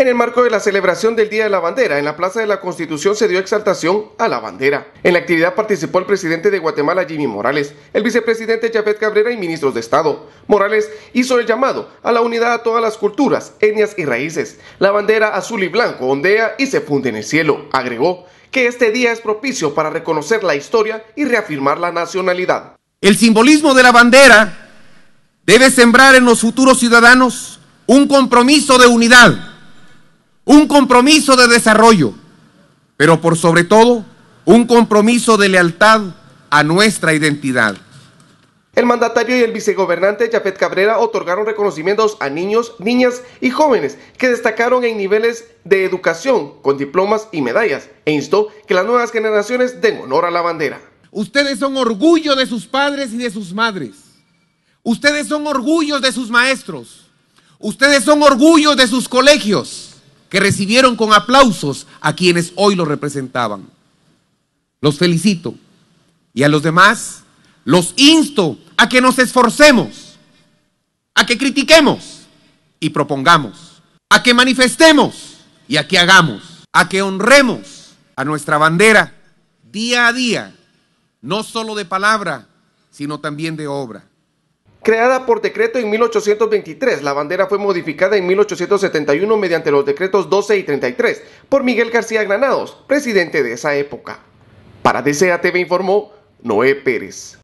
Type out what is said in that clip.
En el marco de la celebración del Día de la Bandera, en la Plaza de la Constitución se dio exaltación a la bandera. En la actividad participó el presidente de Guatemala, Jimmy Morales, el vicepresidente Chapet Cabrera y ministros de Estado. Morales hizo el llamado a la unidad a todas las culturas, etnias y raíces. La bandera azul y blanco ondea y se funde en el cielo, agregó que este día es propicio para reconocer la historia y reafirmar la nacionalidad. El simbolismo de la bandera debe sembrar en los futuros ciudadanos un compromiso de unidad un compromiso de desarrollo, pero por sobre todo un compromiso de lealtad a nuestra identidad. El mandatario y el vicegobernante Japet Cabrera otorgaron reconocimientos a niños, niñas y jóvenes que destacaron en niveles de educación con diplomas y medallas e instó que las nuevas generaciones den honor a la bandera. Ustedes son orgullo de sus padres y de sus madres. Ustedes son orgullo de sus maestros. Ustedes son orgullo de sus colegios que recibieron con aplausos a quienes hoy lo representaban. Los felicito y a los demás los insto a que nos esforcemos, a que critiquemos y propongamos, a que manifestemos y a que hagamos, a que honremos a nuestra bandera día a día, no solo de palabra, sino también de obra. Creada por decreto en 1823, la bandera fue modificada en 1871 mediante los decretos 12 y 33 por Miguel García Granados, presidente de esa época. Para DCATV informó Noé Pérez.